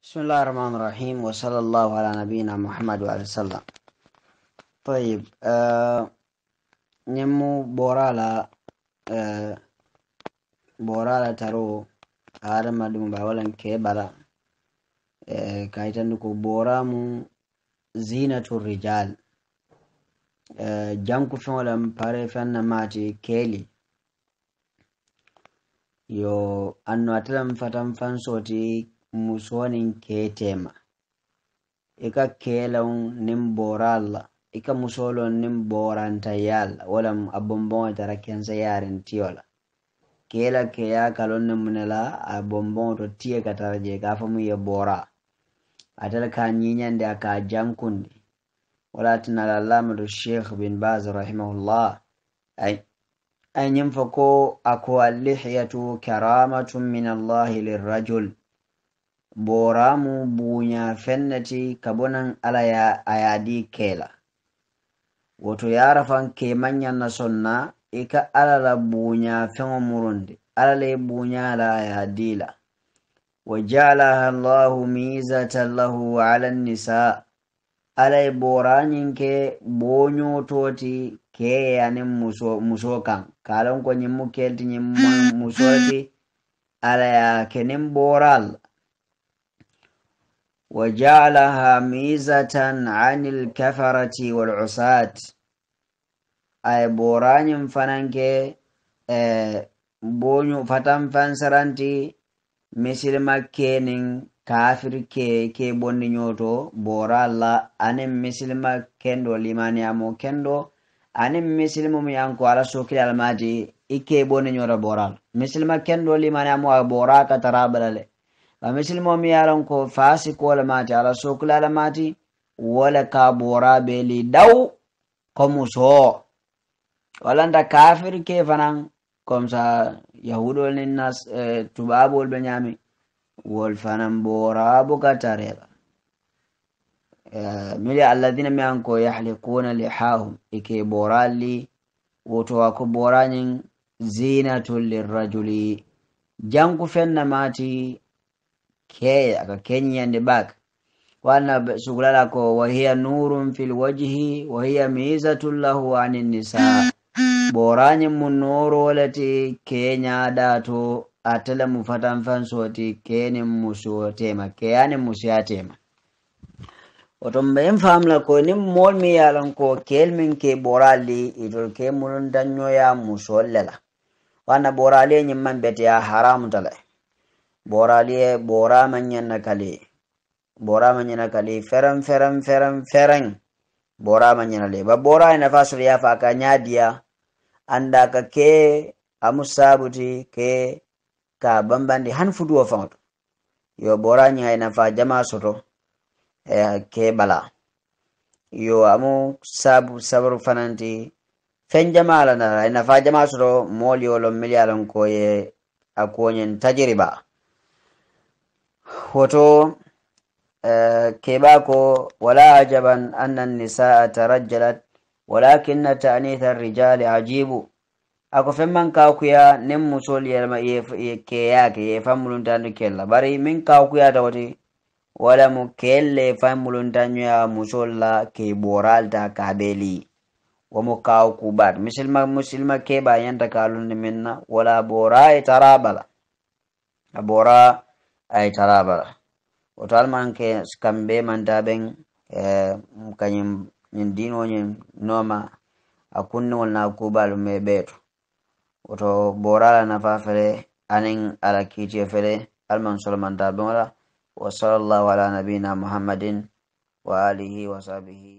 bismillahi rahmani rahim wa ala nabiina muhammad wa sallam tayib uh, eh, ñemmu borala uh, borala taro adamaɗum ba walan keɓala uh, eh, kayitandi ko boramu zinatu rijal uh, janku fewolan pare fenna mati keeli yo anno atelam fatan fansoti musonin ketema ika keelon nin booralla ika musolon nin boorantayalla walam abonboŋo tara tiola kela ke ya kalon ne munela a bonboŋo to tie katara je ka fo ye boora ka a ka jankundi wala tinala do sheikh bin baz rahimahullah ay ay ñiŋ fo ko a lihyatu karamatun min allahi rajul. boramu buunya fenneti ka bonan ala ya ayadi keela woto yarafan kemanyan na sonna ika ka ala la buunya feŋo murundi ala la i buunya la ayadi la allahu mizatan lahu ala nisa ala i e boorañin ke booñototi keye anin muso, muso kan kalan ko ñimmu kelti ñimma musoti ala kenin booral وجعلها ميزة عن الكفرة والعصاة أي بوران فننك بونو فتن فانسرانتي مثل مكين كافر كي كي بوني نيوتو بورا لا أنم مثل مكين دو لمن يامو كين دو أنم مثل ممي أنكو على سوكي المادي إكي بوني نيوتو بورا مثل مكين دو لمن يامو بورا كترابل لي ba misilimo mi yaron ko fasi ko la mati ala sokula la mati wala ka bora be li daw ko muso wala nda kafir ke fanan comme ça yahudo ni nas eh, tubabo be nyami wol fanan bora bo ka tareba eh, mili alladina mi an ko yahlikuna lihahum ike bora li woto wa ko bora nin zinatul lirajuli janku fenna mati kea aka kenyande bak wana sugulala ko wahiya nurum fil wajhi wahiya mizatun lahu anin nisa boranye munoro walati kenya dato atala mufatan fansoti kene musotema keyane musiyatema oto mbeyin famla ko ni mool mi yalan ko keel min ke borali itol ke mulun ya musollela wana borali nyimman bete ya haramu talai booraalee booraa manyanna kalee booraa manyana kalee feran feran feran feran booraa manyana lee ba bora ina faa ya faka nyadia anda ka ke amusabuti ke ka bambandi han fudu wa faŋoto yo bora nyiŋa ina faa jama soto eh, kee bala yo amu sabu sabaru fananti feŋ jamaa la nara ina faa jama soto moli yo loŋ mili ye a ko ye a kuwoñiŋ hoto eh, keɓako wala ajaban anna nisaa tarajalat walakinna taanitha rijali ajibu ako femman kakuya nin musol yelma keyake ye fammuluntandu kella bari min kakuyata woti walamu kelle fammuluntanñoya musol la ke boralta kabeli womo kawku bat misilma musilma keɓa yanta kalunde minna wala bora e tarabala a bora ay taraba eh, la woto almanke e kanyim kañum dino dinoñin nooma a kunniwol na kubalu me ɓeeto woto borala nafa fere anin ala kiitiye fele alman solomantaɓen wala wa sallallahu ala nabina muhammadin wa alihi wa sahbihi